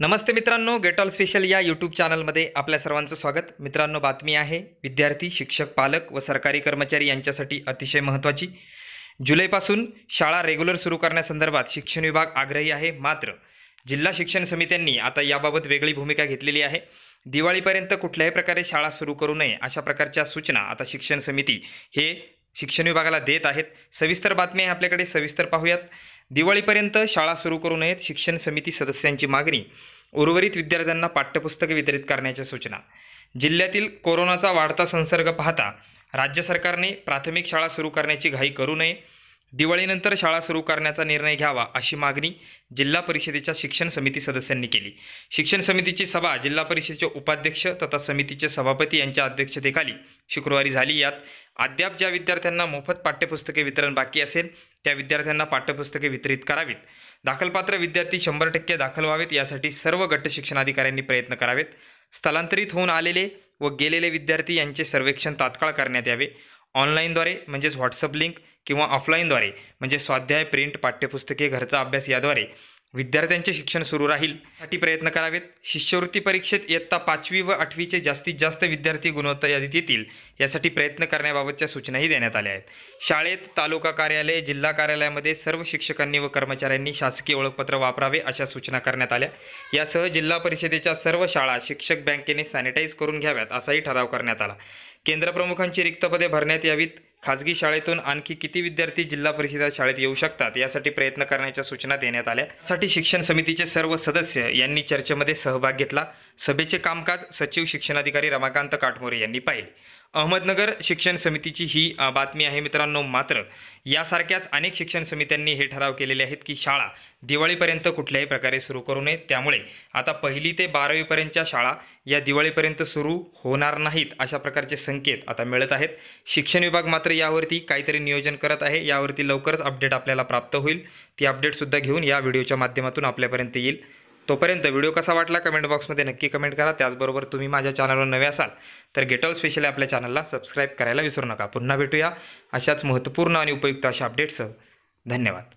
नमस्ते मित्रांनो get all special या YouTube चॅनलमध्ये आपल्या सर्वांचं स्वागत मित्रांनो बातमी आहे विद्यार्थी शिक्षक पालक व सरकारी कर्मचारी यांच्यासाठी अतिशय महत्त्वाची जुलैपासून शाळा रेग्युलर सुरू करण्यासंदर्भात शिक्षण विभाग आग्रही आहे मात्र जिल्हा शिक्षण समित्यांनी आता याबाबत वेगळी भूमिका घेतलेली आहे दिवाळीपर्यंत कुठल्याही प्रकारे शाळा सुरू करू नये अशा प्रकारच्या सूचना आता शिक्षण समिती हे शिक्षण विभागाला देत आहेत सविस्तर बातमी आहे आपल्याकडे सविस्तर पाहूयात दिवाळीपर्यंत शाळा सुरू करू नयेत शिक्षण समिती सदस्यांची मागणी उर्वरित विद्यार्थ्यांना पाठ्यपुस्तके वितरित करण्याच्या सूचना जिल्ह्यातील कोरोनाचा वाढता संसर्ग पाहता राज्य सरकारने प्राथमिक शाळा सुरू करण्याची घाई करू नये दिवाळीनंतर शाळा सुरू करण्याचा निर्णय घ्यावा अशी मागणी जिल्हा परिषदेच्या शिक्षण समिती सदस्यांनी केली शिक्षण समितीची सभा जिल्हा परिषदेचे उपाध्यक्ष तथा समितीचे सभापती यांच्या अध्यक्षतेखाली शुक्रवारी झाली यात अद्याप ज्या विद्यार्थ्यांना मोफत पाठ्यपुस्तके वितरण बाकी असेल त्या विद्यार्थ्यांना पाठ्यपुस्तके वितरित करावीत दाखलपात्र विद्यार्थी शंभर टक्के दाखल व्हावेत यासाठी सर्व गट शिक्षणाधिकाऱ्यांनी प्रयत्न करावेत स्थलांतरित होऊन आलेले व गेलेले विद्यार्थी यांचे सर्वेक्षण तात्काळ करण्यात यावे ऑनलाईनद्वारे म्हणजेच व्हॉट्सअप लिंक किंवा ऑफलाईनद्वारे म्हणजे स्वाध्याय प्रिंट पाठ्यपुस्तके घरचा अभ्यास याद्वारे विद्यार्थ्यांचे शिक्षण सुरू राहील साठी प्रयत्न करावेत शिष्यवृत्ती परीक्षेत इयत्ता पाचवी व आठवीचे जास्तीत जास्त विद्यार्थी गुणवत्ता यादीत येतील यासाठी प्रयत्न करण्याबाबतच्या सूचनाही देण्यात आल्या आहेत शाळेत तालुका कार्यालय जिल्हा कार्यालयामध्ये सर्व शिक्षकांनी व कर्मचाऱ्यांनी शासकीय ओळखपत्र वापरावे अशा सूचना करण्यात आल्या यासह जिल्हा परिषदेच्या सर्व शाळा शिक्षक बँकेने सॅनिटाईज करून घ्याव्यात असाही ठराव करण्यात आला केंद्रप्रमुखांची रिक्त पदे भरण्यात यावीत खाजगी शाळेतून आणखी किती विद्यार्थी जिल्हा परिषद शाळेत येऊ शकतात यासाठी प्रयत्न करण्याच्या सूचना देण्यात आल्या साठी शिक्षण समितीचे सर्व सदस्य यांनी चर्चेमध्ये सहभाग घेतला सभेचे कामकाज सचिव शिक्षणाधिकारी रमाकांत काटमोरे यांनी पाहिले अहमदनगर शिक्षण समितीची ही बातमी आहे मित्रांनो मात्र यासारख्याच अनेक शिक्षण समित्यांनी हे ठराव केलेले आहेत की शाळा दिवाळीपर्यंत कुठल्याही प्रकारे सुरू करू नये त्यामुळे आता पहिली ते बारावीपर्यंतच्या शाळा या दिवाळीपर्यंत सुरू होणार नाहीत अशा प्रकारचे संकेत आता मिळत आहेत शिक्षण विभाग मात्र यावरती काहीतरी नियोजन करत आहे यावरती लवकरच अपडेट आपल्याला प्राप्त होईल ती अपडेटसुद्धा घेऊन या व्हिडिओच्या माध्यमातून आपल्यापर्यंत येईल तोपर्यंत व्हिडिओ कसा वाटला कमेंट बॉक्समध्ये नक्की कमेंट करा त्याचबरोबर तुम्ही माझ्या चॅनलवर नवे असाल तर गेटॉल स्पेशली आपल्या चॅनलला सबस्क्राईब करायला विसरू नका पुन्हा भेटूया अशाच महत्त्वपूर्ण आणि उपयुक्त अशा अपडेट्स धन्यवाद